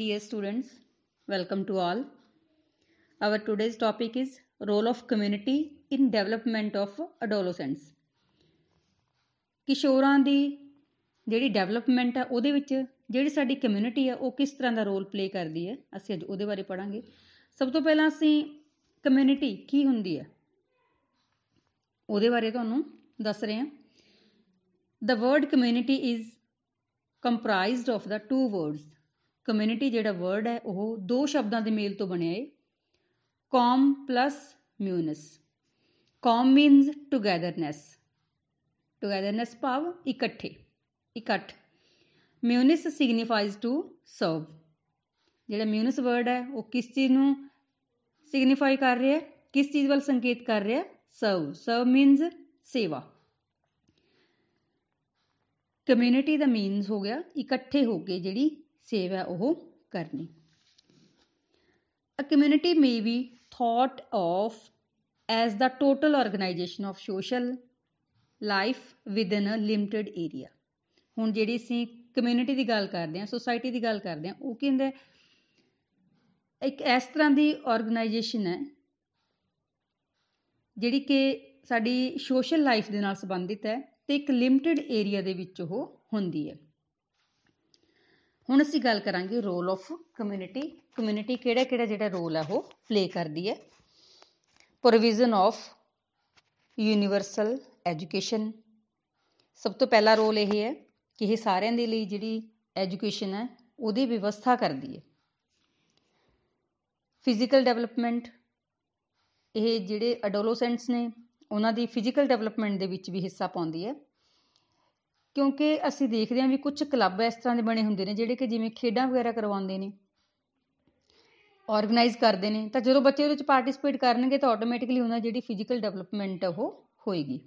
Dear students, welcome to all. Our today's topic is role of community in development of adolescents. ਕਿਸ਼ੋਰਾਂ ਦੀ ਜਿਹੜੀ development ਆ ਉਹਦੇ ਵਿੱਚ ਜਿਹੜੀ ਸਾਡੀ ਕਮਿਊਨਿਟੀ ਆ ਉਹ ਕਿਸ ਤਰ੍ਹਾਂ ਦਾ ਰੋਲ ਪਲੇ ਕਰਦੀ ਹੈ ਅਸੀਂ ਅੱਜ ਉਹਦੇ ਬਾਰੇ ਪੜਾਂਗੇ ਸਭ ਤੋਂ ਪਹਿਲਾਂ ਅਸੀਂ ਕਮਿਊਨਿਟੀ ਕੀ ਹੁੰਦੀ ਹੈ ਉਹਦੇ ਬਾਰੇ ਤੁਹਾਨੂੰ ਦੱਸ ਰਹੇ ਹਾਂ The word community is comprised of the two words community ਜਿਹੜਾ ਵਰਡ ਹੈ ਉਹ ਦੋ ਸ਼ਬਦਾਂ ਦੇ ਮੇਲ ਤੋਂ ਬਣਿਆ ਹੈ ਕੌਮ ਪਲੱਸ ਮਿਊਨਸ ਕੌਮ ਮੀਨਸ ਟੁਗੇਦਰਨੈਸ ਟੁਗੇਦਰਨੈਸ ਭਾਵ ਇਕੱਠੇ ਇਕੱਠ ਮਿਊਨਿਸ ਸਿਗਨੀਫਾਈਜ਼ ਟੂ ਸਰਵ ਜਿਹੜਾ ਮਿਊਨਿਸ ਵਰਡ ਹੈ ਉਹ ਕਿਸ ਚੀਜ਼ ਨੂੰ ਸਿਗਨੀਫਾਈ ਕਰ ਰਿਹਾ ਹੈ ਕਿਸ ਚੀਜ਼ ਵੱਲ ਸੰਕੇਤ ਕਰ ਰਿਹਾ ਹੈ ਸਰਵ ਸਰਵ ਮੀਨਸ ਸੇਵਾ ਕਮਿਊਨਿਟੀ ਦਾ ਮੀਨਸ ਹੋ ਗਿਆ ਇਕੱਠੇ ਹੋ ਕੇ ਜਿਹੜੀ ਸੇਵਾ ਉਹ ਕਰਨੀ a community may be thought of as the total organization of social life in a limited area ਹੁਣ ਜਿਹੜੀ ਅਸੀਂ ਕਮਿਊਨਿਟੀ ਦੀ ਗੱਲ ਕਰਦੇ ਹਾਂ ਸੋਸਾਇਟੀ ਦੀ ਗੱਲ ਕਰਦੇ ਹਾਂ ਉਹ ਕਹਿੰਦਾ ਇੱਕ ਇਸ ਤਰ੍ਹਾਂ ਦੀ ਆਰਗੇਨਾਈਜੇਸ਼ਨ ਹੈ ਜਿਹੜੀ ਕਿ ਸਾਡੀ ਸੋਸ਼ਲ ਲਾਈਫ ਦੇ ਨਾਲ ਸੰਬੰਧਿਤ ਹੈ ਤੇ ਇੱਕ ਲਿਮਟਿਡ ਏਰੀਆ ਦੇ ਵਿੱਚ ਉਹ ਹੁੰਦੀ ਹੈ ਹੁਣ ਅਸੀਂ ਗੱਲ ਕਰਾਂਗੇ ਰੋਲ ਆਫ ਕਮਿਊਨਿਟੀ ਕਮਿਊਨਿਟੀ ਕਿਹੜਾ ਕਿਹੜਾ ਜਿਹੜਾ ਰੋਲ ਹੈ ਉਹ ਪਲੇ ਕਰਦੀ ਹੈ ਪ੍ਰੋਵੀਜ਼ਨ ਆਫ ਯੂਨੀਵਰਸਲ ਐਜੂਕੇਸ਼ਨ ਸਭ ਤੋਂ ਪਹਿਲਾ ਰੋਲ ਇਹ ਹੈ ਕਿ ਇਹ ਸਾਰਿਆਂ ਦੇ ਲਈ ਜਿਹੜੀ ਐਜੂਕੇਸ਼ਨ ਹੈ ਉਹਦੀ ਵਿਵਸਥਾ ਕਰਦੀ ਹੈ ਫਿਜ਼ੀਕਲ ਡਿਵੈਲਪਮੈਂਟ ਇਹ ਜਿਹੜੇ ਐਡੋਲੋਸੈਂਟਸ ਨੇ ਉਹਨਾਂ ਦੀ ਫਿਜ਼ੀਕਲ ਡਿਵੈਲਪਮੈਂਟ ਦੇ ਵਿੱਚ ਵੀ ਹਿੱਸਾ ਪਾਉਂਦੀ ਹੈ ਕਿਉਂਕਿ ਅਸੀਂ ਦੇਖਦੇ ਹਾਂ ਵੀ ਕੁਝ ਕਲੱਬ ਇਸ ਤਰ੍ਹਾਂ ਦੇ ਬਣੇ ਹੁੰਦੇ ਨੇ ਜਿਹੜੇ ਕਿ ਜਿਵੇਂ ਖੇਡਾਂ ਵਗੈਰਾ ਕਰਵਾਉਂਦੇ ਨੇ ਔਰਗਨਾਈਜ਼ ਕਰਦੇ ਨੇ ਤਾਂ ਜਦੋਂ ਬੱਚੇ ਉਹਦੇ ਵਿੱਚ ਪਾਰਟਿਸਿਪੇਟ ਕਰਨਗੇ ਤਾਂ ਆਟੋਮੈਟਿਕਲੀ ਉਹਨਾਂ ਜਿਹੜੀ ਫਿਜ਼ੀਕਲ ਡਿਵੈਲਪਮੈਂਟ ਉਹ ਹੋਏਗੀ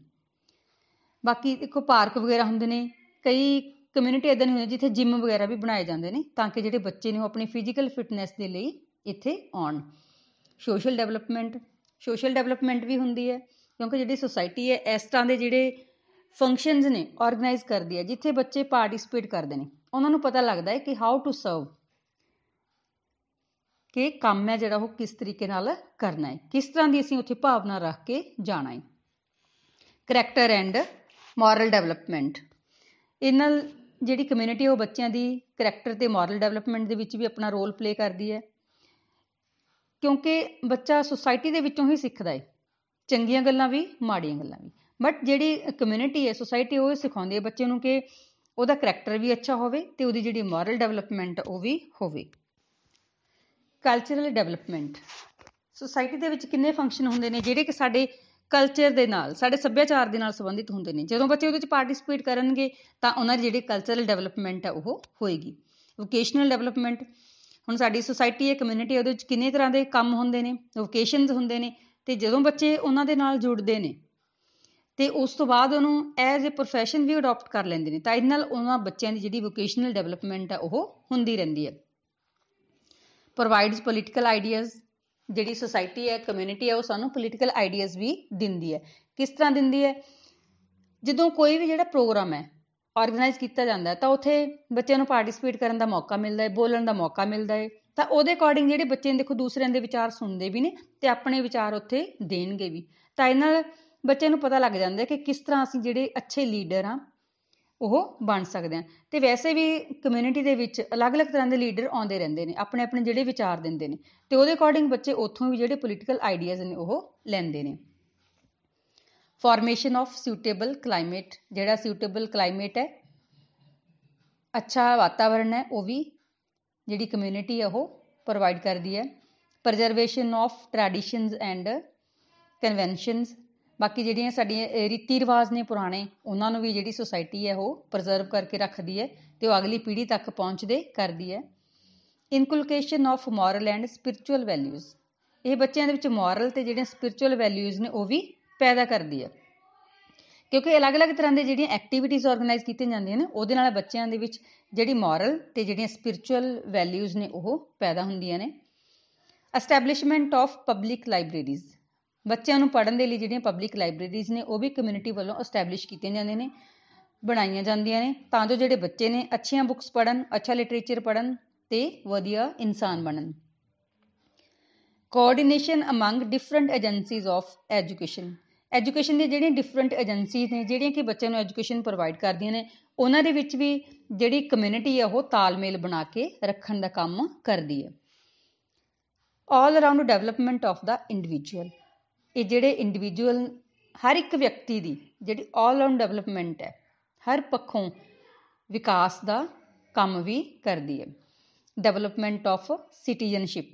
ਬਾਕੀ ਦੇਖੋ ਪਾਰਕ ਵਗੈਰਾ ਹੁੰਦੇ ਨੇ ਕਈ ਕਮਿਊਨਿਟੀ ਇਦਾਂ ਹੁੰਦੀ ਜਿੱਥੇ ਜਿਮ ਵਗੈਰਾ ਵੀ ਬਣਾਏ ਜਾਂਦੇ ਨੇ ਤਾਂ ਕਿ ਜਿਹੜੇ ਬੱਚੇ ਨੇ ਉਹ ਆਪਣੀ ਫਿਜ਼ੀਕਲ ਫਿਟਨੈਸ ਦੇ ਲਈ ਇੱਥੇ ਆਉਣ ਸੋਸ਼ਲ ਡਿਵੈਲਪਮੈਂਟ ਸੋਸ਼ਲ ਡਿਵੈਲਪਮੈਂਟ ਵੀ ਹੁੰਦੀ ਹੈ ਕਿਉਂਕਿ ਜਿਹੜੀ ਸੋਸਾਇਟੀ ਹੈ ਇਸ ਤਰ੍ਹਾਂ ਦੇ ਜਿਹੜੇ ਫੰਕਸ਼ਨਸ ਨੇ ਆਰਗੇਨਾਈਜ਼ ਕਰਦੀ ਹੈ ਜਿੱਥੇ ਬੱਚੇ ਪਾਰਟਿਸਿਪੇਟ ਕਰਦੇ ਨੇ ਉਹਨਾਂ ਨੂੰ ਪਤਾ ਲੱਗਦਾ ਹੈ ਕਿ ਹਾਊ ਟੂ ਸਰਵ ਕਿ ਕੰਮ ਹੈ ਜਿਹੜਾ ਉਹ ਕਿਸ ਤਰੀਕੇ ਨਾਲ ਕਰਨਾ ਹੈ ਕਿਸ ਤਰ੍ਹਾਂ ਦੀ ਅਸੀਂ ਉੱਥੇ ਭਾਵਨਾ ਰੱਖ ਕੇ ਜਾਣਾ ਹੈ ਕੈਰੈਕਟਰ ਐਂਡ ਮੋਰਲ ਡਿਵੈਲਪਮੈਂਟ ਇਹਨਾਂ ਜਿਹੜੀ ਕਮਿਊਨਿਟੀ ਉਹ ਬੱਚਿਆਂ ਦੀ ਕੈਰੈਕਟਰ ਤੇ ਮੋਰਲ ਡਿਵੈਲਪਮੈਂਟ ਦੇ ਵਿੱਚ ਵੀ ਆਪਣਾ ਰੋਲ ਪਲੇ ਕਰਦੀ ਹੈ ਕਿਉਂਕਿ ਬੱਚਾ ਸੋਸਾਇਟੀ ਦੇ ਵਿੱਚੋਂ ਹੀ ਸਿੱਖਦਾ ਹੈ ਚੰਗੀਆਂ ਗੱਲਾਂ ਵੀ ਮਾੜੀਆਂ ਗੱਲਾਂ ਵੀ ਬਟ ਜਿਹੜੀ ਕਮਿਊਨਿਟੀ ਹੈ ਸੋਸਾਇਟੀ ਉਹ ਸਿਖਾਉਂਦੀ ਹੈ ਬੱਚੇ ਨੂੰ ਕਿ ਉਹਦਾ ਕਰੈਕਟਰ ਵੀ ਅੱਛਾ ਹੋਵੇ ਤੇ ਉਹਦੀ ਜਿਹੜੀ ਮੋਰਲ ਡਿਵੈਲਪਮੈਂਟ ਉਹ ਵੀ ਹੋਵੇ ਕਲਚਰਲ ਡਿਵੈਲਪਮੈਂਟ ਸੋਸਾਇਟੀ ਦੇ ਵਿੱਚ ਕਿੰਨੇ ਫੰਕਸ਼ਨ ਹੁੰਦੇ ਨੇ ਜਿਹੜੇ ਕਿ ਸਾਡੇ ਕਲਚਰ ਦੇ ਨਾਲ ਸਾਡੇ ਸੱਭਿਆਚਾਰ ਦੇ ਨਾਲ ਸੰਬੰਧਿਤ ਹੁੰਦੇ ਨੇ ਜਦੋਂ ਬੱਚੇ ਉਹਦੇ ਵਿੱਚ ਪਾਰਟਿਸਿਪੇਟ ਕਰਨਗੇ ਤਾਂ ਉਹਨਾਂ ਦੀ ਜਿਹੜੀ ਕਲਚਰਲ ਡਿਵੈਲਪਮੈਂਟ ਹੈ ਉਹ ਹੋਏਗੀ ਵੋਕੇਸ਼ਨਲ ਡਿਵੈਲਪਮੈਂਟ ਹੁਣ ਸਾਡੀ ਸੋਸਾਇਟੀ ਹੈ ਕਮਿਊਨਿਟੀ ਉਹਦੇ ਵਿੱਚ ਕਿੰਨੇ ਤਰ੍ਹਾਂ ਦੇ ਕੰਮ ਹੁੰਦੇ ਨੇ ਵੋਕੇਸ਼ਨਸ ਹੁੰਦੇ ਨੇ ਤੇ ਜਦੋਂ ਬੱਚੇ ਉਹਨਾਂ ਦੇ ਨਾਲ ਜੁੜਦੇ ਨੇ ਅਤੇ ਉਸ ਤੋਂ ਬਾਅਦ ਉਹਨੂੰ ਐਜ਼ ਏ ਪ੍ਰੋਫੈਸ਼ਨ ਵੀ ਅਡੋਪਟ ਕਰ ਲੈਂਦੇ ਨੇ ਤਾਂ ਇਹਦੇ ਨਾਲ ਉਹਨਾਂ ਬੱਚਿਆਂ ਦੀ ਜਿਹੜੀ ਵੋਕੇਸ਼ਨਲ ਡਿਵੈਲਪਮੈਂਟ ਹੈ ਉਹ ਹੁੰਦੀ ਰਹਿੰਦੀ ਹੈ ਪ੍ਰੋਵਾਈਡਸ ਪੋਲੀਟੀਕਲ ਆਈਡੀਆਜ਼ ਜਿਹੜੀ ਸੋਸਾਇਟੀ ਹੈ ਕਮਿਊਨਿਟੀ ਹੈ ਉਹ ਸਾਨੂੰ ਪੋਲੀਟੀਕਲ ਆਈਡੀਆਜ਼ ਵੀ ਦਿੰਦੀ ਹੈ ਕਿਸ ਤਰ੍ਹਾਂ ਦਿੰਦੀ ਹੈ ਜਦੋਂ ਕੋਈ ਵੀ ਜਿਹੜਾ ਪ੍ਰੋਗਰਾਮ ਹੈ ਆਰਗੇਨਾਈਜ਼ ਕੀਤਾ ਜਾਂਦਾ ਤਾਂ ਉੱਥੇ ਬੱਚਿਆਂ ਨੂੰ ਪਾਰਟਿਸਿਪੇਟ ਕਰਨ ਦਾ ਮੌਕਾ ਮਿਲਦਾ ਹੈ ਬੋਲਣ ਦਾ ਮੌਕਾ ਮਿਲਦਾ ਹੈ ਤਾਂ ਉਹਦੇ ਅਕੋਰਡਿੰਗ ਜਿਹੜੇ ਬੱਚੇ ਦੇਖੋ ਦੂਸਰਿਆਂ ਦੇ ਵਿਚਾਰ ਸੁਣਦੇ ਵੀ ਨੇ ਤੇ ਆਪਣੇ ਵਿਚਾਰ ਉੱਥੇ ਦੇਣਗੇ ਵੀ ਤਾਂ ਇਹਨਾਂ ਬੱਚੇ ਨੂੰ ਪਤਾ ਲੱਗ ਜਾਂਦਾ ਕਿ ਕਿਸ ਤਰ੍ਹਾਂ ਅਸੀਂ ਜਿਹੜੇ ਅੱਛੇ ਲੀਡਰ ਹਾਂ ਉਹ ਬਣ ਸਕਦੇ ਹਾਂ ਅਤੇ ਵੈਸੇ ਵੀ ਕਮਿਊਨਿਟੀ ਦੇ ਵਿੱਚ ਅਲੱਗ ਅਲੱਗ ਤਰ੍ਹਾਂ ਦੇ ਲੀਡਰ ਆਉਂਦੇ ਰਹਿੰਦੇ ਨੇ ਆਪਣੇ ਆਪਣੇ ਜਿਹੜੇ ਵਿਚਾਰ ਦਿੰਦੇ ਨੇ ਅਤੇ ਉਹਦੇ ਅਕੋਰਡਿੰਗ ਬੱਚੇ ਉੱਥੋਂ ਵੀ ਜਿਹੜੇ ਪੋਲੀਟੀਕਲ ਆਈਡੀਆਜ਼ ਨੇ ਉਹ ਲੈਂਦੇ ਨੇ ਫਾਰਮੇਸ਼ਨ ਆਫ ਸੂਟੇਬਲ ਕਲਾਈਮੇਟ ਜਿਹੜਾ ਸੂਟੇਬਲ ਕਲਾਈਮੇਟ ਹੈ ਅੱਛਾ ਵਾਤਾਵਰਣ ਹੈ ਉਹ ਵੀ ਜਿਹੜੀ ਕਮਿਊਨਿਟੀ ਹੈ ਉਹ ਪ੍ਰੋਵਾਈਡ ਕਰਦੀ ਹੈ preservation of traditions and conventions ਬਾਕੀ ਜਿਹੜੀਆਂ ਸਾਡੀਆਂ ਰੀਤੀ ਰਿਵਾਜ਼ ਨੇ ਪੁਰਾਣੇ ਉਹਨਾਂ ਨੂੰ ਵੀ ਜਿਹੜੀ ਸੋਸਾਇਟੀ ਹੈ ਉਹ ਪ੍ਰੀਜ਼ਰਵ ਕਰਕੇ ਰੱਖਦੀ ਹੈ ਤੇ ਉਹ ਅਗਲੀ ਪੀੜ੍ਹੀ ਤੱਕ ਪਹੁੰਚਦੇ ਕਰਦੀ ਹੈ inculcation of moral and spiritual values ਇਹ ਬੱਚਿਆਂ ਦੇ ਵਿੱਚ ਮੋਰਲ ਤੇ ਜਿਹੜੀਆਂ ਸਪਿਰਚੁਅਲ ਵੈਲਿਊਜ਼ ਨੇ ਉਹ ਵੀ ਪੈਦਾ ਕਰਦੀ ਹੈ ਕਿਉਂਕਿ ਅਲੱਗ-ਅਲੱਗ ਤਰ੍ਹਾਂ ਦੇ ਜਿਹੜੀਆਂ ਐਕਟੀਵਿਟੀਜ਼ ਆਰਗੇਨਾਈਜ਼ ਕੀਤੀਆਂ ਜਾਂਦੀਆਂ ਨੇ ਉਹਦੇ ਨਾਲ ਬੱਚਿਆਂ ਦੇ ਵਿੱਚ ਜਿਹੜੀ ਮੋਰਲ ਤੇ ਜਿਹੜੀਆਂ ਸਪਿਰਚੁਅਲ ਵੈਲਿਊਜ਼ ਨੇ ਉਹ ਪੈਦਾ ਹੁੰਦੀਆਂ ਨੇ ਐਸਟੈਬਲਿਸ਼ਮੈਂਟ ਆਫ ਪਬਲਿਕ ਲਾਇਬ੍ਰੇਰੀਜ਼ ਬੱਚਿਆਂ ਨੂੰ ਪੜ੍ਹਨ ਦੇ ਲਈ ਜਿਹੜੀਆਂ ਪਬਲਿਕ ਲਾਇਬ੍ਰੇਰੀਜ਼ ਨੇ ਉਹ ਵੀ ਕਮਿਊਨਿਟੀ ਵੱਲੋਂ ਅਸਟੈਬਲਿਸ਼ ਕੀਤੀਆਂ ਜਾਂਦੀਆਂ ਨੇ ਬਣਾਈਆਂ ਜਾਂਦੀਆਂ ਨੇ ਤਾਂ ਜੋ ਜਿਹੜੇ ਬੱਚੇ ਨੇ ਅੱਛੀਆਂ ਬੁੱਕਸ ਪੜ੍ਹਨ ਅੱਛਾ ਲਿਟਰੇਚਰ ਪੜ੍ਹਨ ਤੇ ਵਧੀਆ ਇਨਸਾਨ ਬਣਨ coordination among different agencies of education education ਦੇ ਜਿਹੜੀਆਂ ਡਿਫਰੈਂਟ ਏਜੰਸੀਜ਼ ਨੇ ਜਿਹੜੀਆਂ ਕਿ ਬੱਚਿਆਂ ਨੂੰ ਐਜੂਕੇਸ਼ਨ ਪ੍ਰੋਵਾਈਡ ਕਰਦੀਆਂ ਨੇ ਉਹਨਾਂ ਦੇ ਵਿੱਚ ਵੀ ਜਿਹੜੀ ਕਮਿਊਨਿਟੀ ਹੈ ਉਹ ਤਾਲਮੇਲ ਬਣਾ ਕੇ ਰੱਖਣ ਦਾ ਕੰਮ ਕਰਦੀ ਹੈ all around development of the individual ਇਹ ਜਿਹੜੇ ਇੰਡੀਵਿਜੂਅਲ ਹਰ ਇੱਕ ਵਿਅਕਤੀ ਦੀ ਜਿਹੜੀ ਆਲ ਰਾਊਂਡ ਡਿਵੈਲਪਮੈਂਟ ਹੈ ਹਰ ਪੱਖੋਂ ਵਿਕਾਸ ਦਾ ਕੰਮ ਵੀ ਕਰਦੀ ਹੈ ਡਿਵੈਲਪਮੈਂਟ ਆਫ ਸਿਟੀਜ਼ਨਸ਼ਿਪ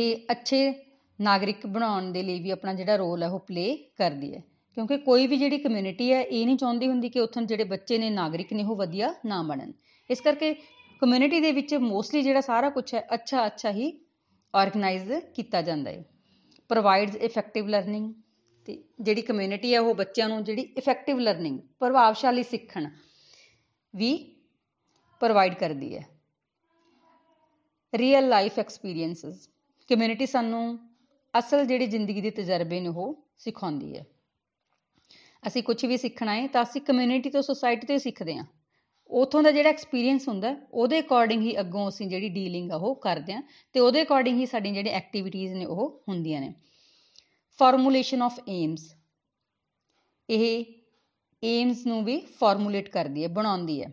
ਇਹ ਅੱਛੇ ਨਾਗਰਿਕ ਬਣਾਉਣ ਦੇ ਲਈ ਵੀ ਆਪਣਾ ਜਿਹੜਾ ਰੋਲ ਹੈ ਉਹ ਪਲੇ ਕਰਦੀ ਹੈ ਕਿਉਂਕਿ ਕੋਈ ਵੀ ਜਿਹੜੀ ਕਮਿਊਨਿਟੀ ਹੈ ਇਹ ਨਹੀਂ ਚਾਹੁੰਦੀ ਹੁੰਦੀ ਕਿ ਉੱਥੋਂ ਜਿਹੜੇ ਬੱਚੇ ਨੇ ਨਾਗਰਿਕ ਨੇ ਉਹ ਵਧੀਆ ਨਾ ਬਣਨ ਇਸ ਕਰਕੇ ਕਮਿਊਨਿਟੀ ਦੇ ਵਿੱਚ ਮੋਸਟਲੀ ਜਿਹੜਾ ਸਾਰਾ ਕੁਝ ਹੈ ਅੱਛਾ ਅੱਛਾ ਹੀ ਆਰਗੇਨਾਈਜ਼ ਕੀਤਾ ਜਾਂਦਾ ਹੈ ਪ੍ਰੋਵਾਈਡਸ ਇਫੈਕਟਿਵ ਲਰਨਿੰਗ ਤੇ ਜਿਹੜੀ ਕਮਿਊਨਿਟੀ ਹੈ ਉਹ ਬੱਚਿਆਂ ਨੂੰ ਜਿਹੜੀ ਇਫੈਕਟਿਵ ਲਰਨਿੰਗ ਪ੍ਰਭਾਵਸ਼ਾਲੀ ਸਿੱਖਣ ਵੀ ਪ੍ਰੋਵਾਈਡ ਕਰਦੀ ਹੈ ਰੀਅਲ ਲਾਈਫ ਐਕਸਪੀਰੀਐਂਸਸ ਕਮਿਊਨਿਟੀ ਸਾਨੂੰ ਅਸਲ ਜਿਹੜੀ ਜ਼ਿੰਦਗੀ ਦੇ ਤਜਰਬੇ ਨੇ ਉਹ ਸਿਖਾਉਂਦੀ ਹੈ ਅਸੀਂ ਕੁਝ ਵੀ ਸਿੱਖਣਾ ਹੈ ਤਾਂ ਅਸੀਂ ਕਮਿਊਨਿਟੀ ਤੋਂ ਸੋਸਾਇਟੀ ਤੋਂ ਹੀ ਸਿੱਖਦੇ ਹਾਂ ਉਥੋਂ ਦਾ ਜਿਹੜਾ ਐਕਸਪੀਰੀਅੰਸ ਹੁੰਦਾ ਉਹਦੇ ਅਕੋਰਡਿੰਗ ਹੀ ਅੱਗੋਂ ਅਸੀਂ ਜਿਹੜੀ ਡੀਲਿੰਗ ਆ ਉਹ ਕਰਦੇ ਆ ਤੇ ਉਹਦੇ ਅਕੋਰਡਿੰਗ ਹੀ ਸਾਡੀਆਂ ਜਿਹੜੀ ਐਕਟੀਵਿਟੀਜ਼ ਨੇ ਉਹ ਹੁੰਦੀਆਂ ਨੇ ਫਾਰਮੂਲੇਸ਼ਨ ਆਫ ਏਮਸ ਇਹ ਏਮਸ ਨੂੰ ਵੀ ਫਾਰਮੂਲੇਟ ਕਰਦੀ ਹੈ ਬਣਾਉਂਦੀ ਹੈ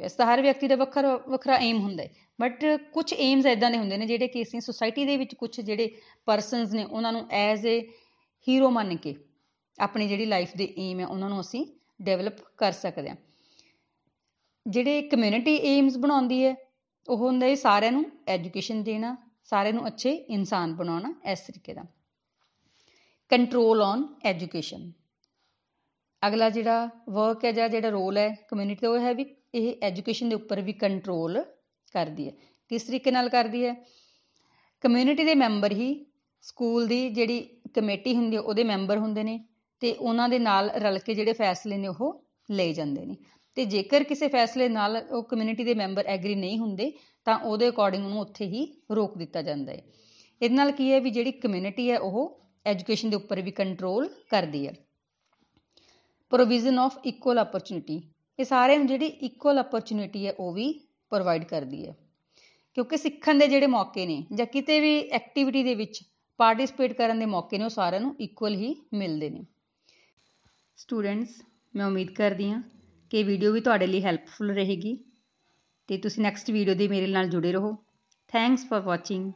ਵੈਸੇ ਤਾਂ ਹਰ ਵਿਅਕਤੀ ਦਾ ਵੱਖਰਾ ਵੱਖਰਾ ਏਮ ਹੁੰਦਾ ਹੈ ਬਟ ਕੁਝ ਏਮਸ ਐਦਾਂ ਦੇ ਹੁੰਦੇ ਨੇ ਜਿਹੜੇ ਕਿ ਅਸੀਂ ਸੋਸਾਇਟੀ ਦੇ ਵਿੱਚ ਕੁਝ ਜਿਹੜੇ ਪਰਸਨਸ ਨੇ ਉਹਨਾਂ ਨੂੰ ਐਜ਼ ਅ ਹੀਰੋ ਮੰਨ ਕੇ ਆਪਣੀ ਜਿਹੜੀ ਲਾਈਫ ਦੇ ਏਮ ਹੈ ਉਹਨਾਂ ਨੂੰ ਅਸੀਂ ਡਿਵੈਲਪ ਕਰ ਸਕਦੇ ਹਾਂ ਜਿਹੜੇ ਕਮਿਊਨਿਟੀ ਏਮਸ ਬਣਾਉਂਦੀ ਹੈ ਉਹ ਹੁੰਦਾ ਹੈ ਸਾਰਿਆਂ ਨੂੰ ਐਜੂਕੇਸ਼ਨ ਦੇਣਾ ਸਾਰਿਆਂ ਨੂੰ ਅੱਛੇ ਇਨਸਾਨ ਬਣਾਉਣਾ ਇਸ ਤਰੀਕੇ ਦਾ ਕੰਟਰੋਲ ਔਨ ਐਜੂਕੇਸ਼ਨ ਅਗਲਾ ਜਿਹੜਾ ਵਰਕ ਹੈ ਜਾਂ ਜਿਹੜਾ ਰੋਲ ਹੈ ਕਮਿਊਨਿਟੀ ਦਾ ਉਹ ਹੈ ਵੀ ਇਹ ਐਜੂਕੇਸ਼ਨ ਦੇ ਉੱਪਰ ਵੀ ਕੰਟਰੋਲ ਕਰਦੀ ਹੈ ਕਿਸ ਤਰੀਕੇ ਨਾਲ ਕਰਦੀ ਹੈ ਕਮਿਊਨਿਟੀ ਦੇ ਮੈਂਬਰ ਹੀ ਸਕੂਲ ਦੀ ਜਿਹੜੀ ਕਮੇਟੀ ਹੁੰਦੀ ਹੈ ਉਹਦੇ ਮੈਂਬਰ ਹੁੰਦੇ ਨੇ ਤੇ ਉਹਨਾਂ ਦੇ ਨਾਲ ਰਲ ਕੇ ਜਿਹੜੇ ਫੈਸਲੇ ਨੇ ਉਹ ਲਏ ਜਾਂਦੇ ਨੇ ਅਤੇ ਜੇਕਰ ਕਿਸੇ ਫੈਸਲੇ ਨਾਲ ਉਹ ਕਮਿਊਨਿਟੀ ਦੇ ਮੈਂਬਰ ਐਗਰੀ ਨਹੀਂ ਹੁੰਦੇ ਤਾਂ ਉਹਦੇ ਅਕੋਰਡਿੰਗ ਉਹਨੂੰ ਉੱਥੇ ਹੀ ਰੋਕ ਦਿੱਤਾ ਜਾਂਦਾ ਹੈ ਇਹਦੇ ਨਾਲ ਕੀ ਹੈ ਵੀ ਜਿਹੜੀ ਕਮਿਊਨਿਟੀ ਹੈ ਉਹ ਐਜੂਕੇਸ਼ਨ ਦੇ ਉੱਪਰ ਵੀ ਕੰਟਰੋਲ ਕਰਦੀ ਹੈ ਪ੍ਰੋਵੀਜ਼ਨ ਆਫ ਇਕੁਅਲ ਅਪਰਚੂਨਿਟੀ ਇਹ ਸਾਰਿਆਂ ਨੂੰ ਜਿਹੜੀ ਇਕੁਅਲ ਅਪਰਚੂਨਿਟੀ ਹੈ ਉਹ ਵੀ ਪ੍ਰੋਵਾਈਡ ਕਰਦੀ ਹੈ ਕਿਉਂਕਿ ਸਿੱਖਣ ਦੇ ਜਿਹੜੇ ਮੌਕੇ ਨੇ ਜਾਂ ਕਿਤੇ ਵੀ ਐਕਟੀਵਿਟੀ ਦੇ ਵਿੱਚ ਪਾਰਟਿਸਿਪੇਟ ਕਰਨ ਦੇ ਮੌਕੇ ਨੇ ਉਹ ਸਾਰਿਆਂ ਨੂੰ ਇਕੁਅਲ ਹੀ ਮਿਲਦੇ ਨੇ ਸਟੂਡੈਂਟਸ ਮੈਂ ਉਮੀਦ ਕਰਦੀ ਹਾਂ ਕਿ ਵੀਡੀਓ ਵੀ ਤੁਹਾਡੇ ਲਈ ਹੈਲਪਫੁਲ ਰਹੇਗੀ ਅਤੇ ਤੁਸੀਂ ਨੈਕਸਟ ਵੀਡੀਓ ਦੇ ਮੇਰੇ ਨਾਲ ਜੁੜੇ ਰਹੋ ਥੈਂਕਸ ਫੋਰ ਵਾਚਿੰਗ